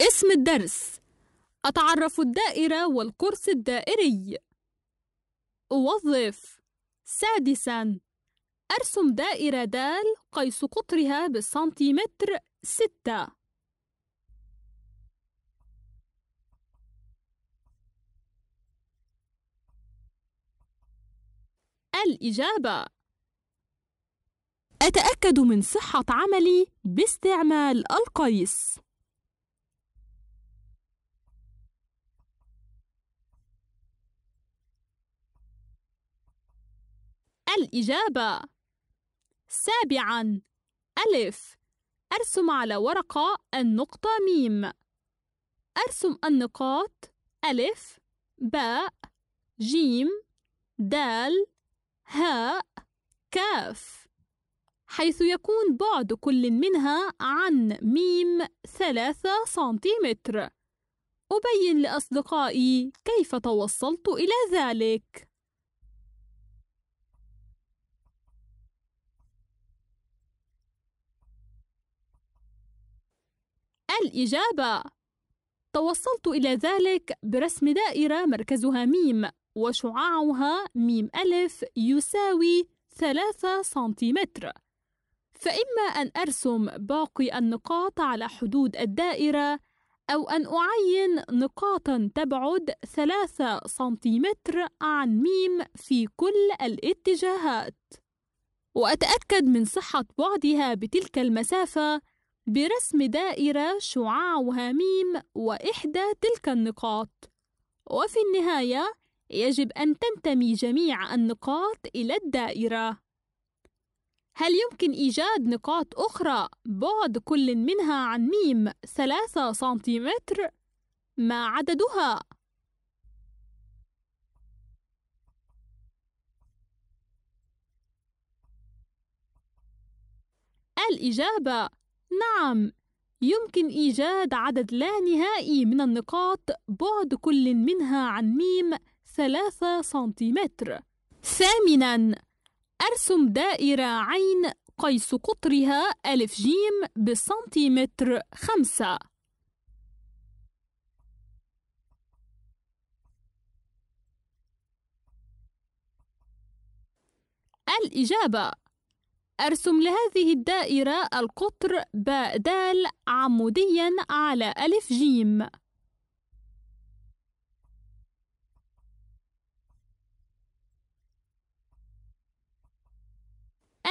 اسم الدرس أتعرف الدائرة والقرص الدائري أوظف سادسا أرسم دائرة دال قيس قطرها بالسنتيمتر ستة الإجابة أتأكد من صحة عملي باستعمال القيس الإجابة سابعا ألف أرسم على ورقة النقطة ميم أرسم النقاط ألف باء جيم دال هاء كاف حيث يكون بعد كل منها عن ميم ثلاثة سنتيمتر أبين لأصدقائي كيف توصلت إلى ذلك الإجابة توصلت إلى ذلك برسم دائرة مركزها ميم وشعاعها ميم ألف يساوي ثلاثة سنتيمتر فإما أن أرسم باقي النقاط على حدود الدائرة أو أن أعين نقاطا تبعد ثلاثة سنتيمتر عن ميم في كل الاتجاهات وأتأكد من صحة بعدها بتلك المسافة برسم دائرة شعاع وهاميم وإحدى تلك النقاط وفي النهاية يجب أن تنتمي جميع النقاط إلى الدائرة هل يمكن إيجاد نقاط أخرى بعد كل منها عن ميم ثلاثة سنتيمتر؟ ما عددها؟ الإجابة نعم يمكن إيجاد عدد لا نهائي من النقاط بعد كل منها عن ميم ثلاثة سنتيمتر ثامناً أرسم دائرة عين قيس قطرها ألف جيم بالسنتيمتر خمسة الإجابة أرسم لهذه الدائرة القطر ب د عموديا على ألف جيم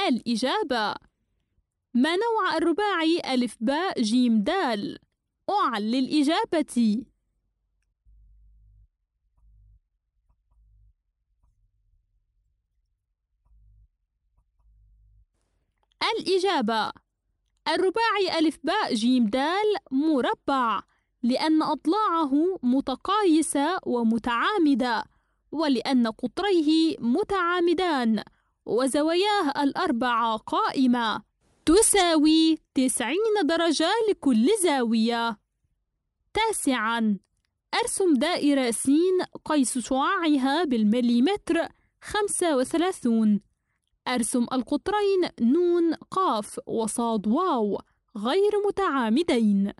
الإجابة ما نوع الرباعي ألف باء جيم دال؟ أعل للإجابة الإجابة الرباعي ألف باء جيم دال مربع لأن أضلاعه متقايسة ومتعامدة ولأن قطريه متعامدان وزواياه الأربعة قائمة تساوي تسعين درجة لكل زاوية تاسعا أرسم دائرة س قيس شعاعها بالمليمتر خمسة وثلاثون أرسم القطرين نون قاف وصاد واو غير متعامدين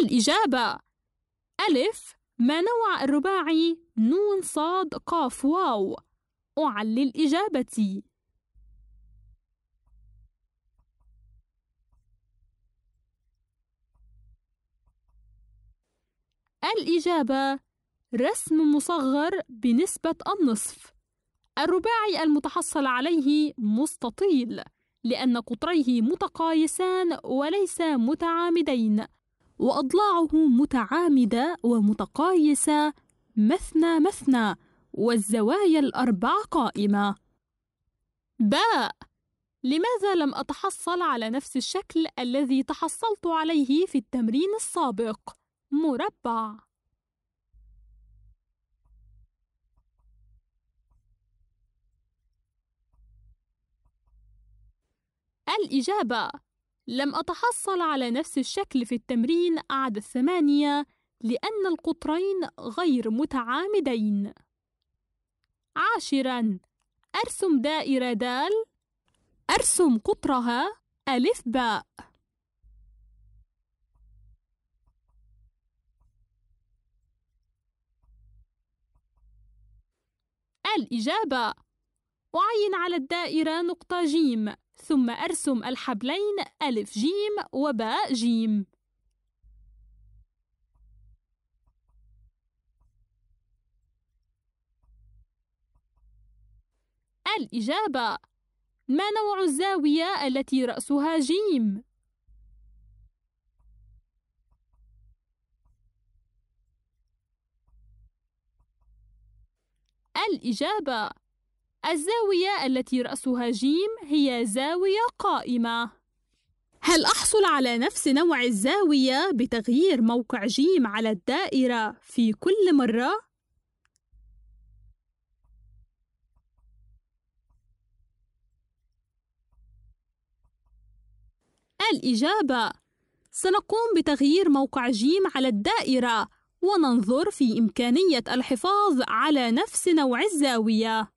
الإجابة ألف ما نوع الرباعي نون صاد قاف واو أعلل إجابتي الإجابة رسم مصغر بنسبة النصف الرباعي المتحصل عليه مستطيل لأن قطريه متقايسان وليس متعامدين وأضلاعه متعامدة ومتقايسة مثنى مثنى والزوايا الأربع قائمة باء لماذا لم أتحصل على نفس الشكل الذي تحصلت عليه في التمرين السابق؟ مربع الإجابة لم أتحصل على نفس الشكل في التمرين أعد الثمانية لأن القطرين غير متعامدين عاشرا أرسم دائرة دال أرسم قطرها ألف باء الإجابة أعين على الدائرة نقطة جيم ثم أرسم الحبلين ألف جيم وباء جيم الإجابة ما نوع الزاوية التي رأسها جيم؟ الإجابة الزاوية التي رأسها جيم هي زاوية قائمة هل أحصل على نفس نوع الزاوية بتغيير موقع جيم على الدائرة في كل مرة؟ الإجابة سنقوم بتغيير موقع جيم على الدائرة وننظر في إمكانية الحفاظ على نفس نوع الزاوية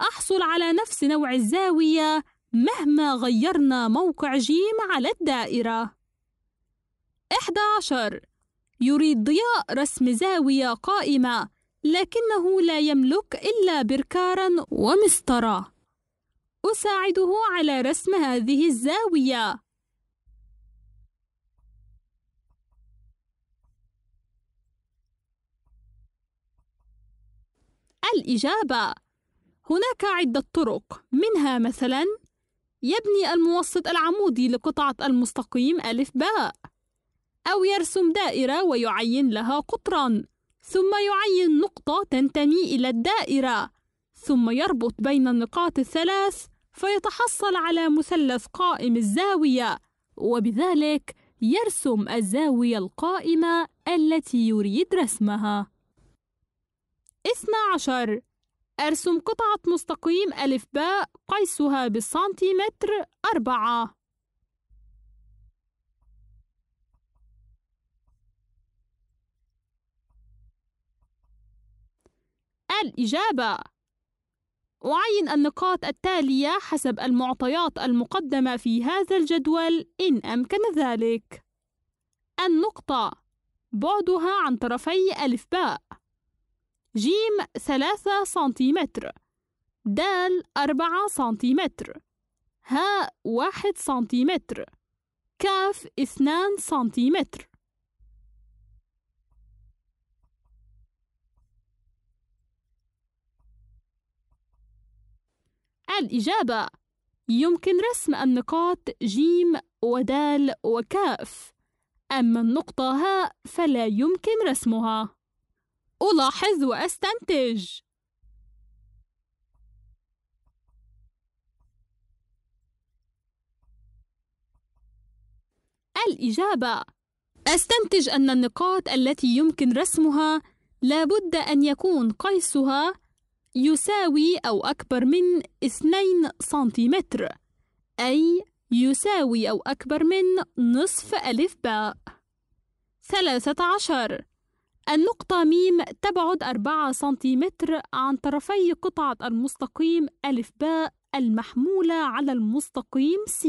أحصل على نفس نوع الزاوية مهما غيرنا موقع جيم على الدائرة 11 يريد ضياء رسم زاوية قائمة لكنه لا يملك إلا بركارا ومسطرة أساعده على رسم هذه الزاوية الإجابة هناك عدة طرق منها مثلا يبني الموسط العمودي لقطعة المستقيم ألف باء أو يرسم دائرة ويعين لها قطرا ثم يعين نقطة تنتمي إلى الدائرة ثم يربط بين النقاط الثلاث فيتحصل على مثلث قائم الزاوية وبذلك يرسم الزاوية القائمة التي يريد رسمها 12 ارسم قطعة مستقيم ألف باء قيسها بالسنتيمتر أربعة الإجابة أعين النقاط التالية حسب المعطيات المقدمة في هذا الجدول إن أمكن ذلك النقطة بعدها عن طرفي ألف باء جيم ثلاثة سنتيمتر دال أربعة سنتيمتر هاء واحد سنتيمتر كاف اثنان سنتيمتر الإجابة يمكن رسم النقاط جيم ودال وكاف أما النقطة هاء فلا يمكن رسمها ألاحظ وأستنتج الإجابة أستنتج أن النقاط التي يمكن رسمها لابد أن يكون قيسها يساوي أو أكبر من 2 سنتيمتر أي يساوي أو أكبر من نصف ألف باء 13 النقطة ميم تبعد 4 سنتيمتر عن طرفي قطعة المستقيم ألف باء المحمولة على المستقيم س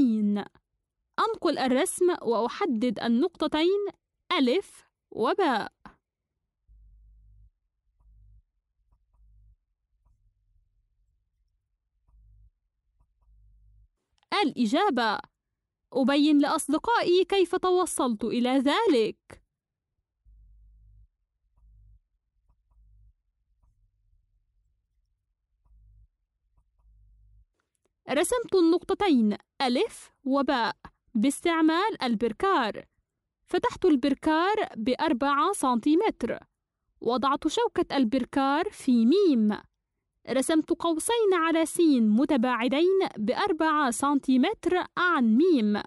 أنقل الرسم وأحدد النقطتين ألف وباء الإجابة أبين لأصدقائي كيف توصلت إلى ذلك رسمت النقطتين ألف وباء باستعمال البركار فتحت البركار بأربعة سنتيمتر وضعت شوكة البركار في ميم رسمت قوسين على سين متباعدين بأربعة سنتيمتر عن ميم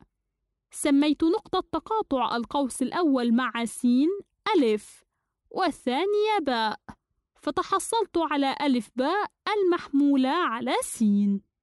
سميت نقطة تقاطع القوس الأول مع سين ألف والثانية باء فتحصلت على ألف باء المحمولة على سين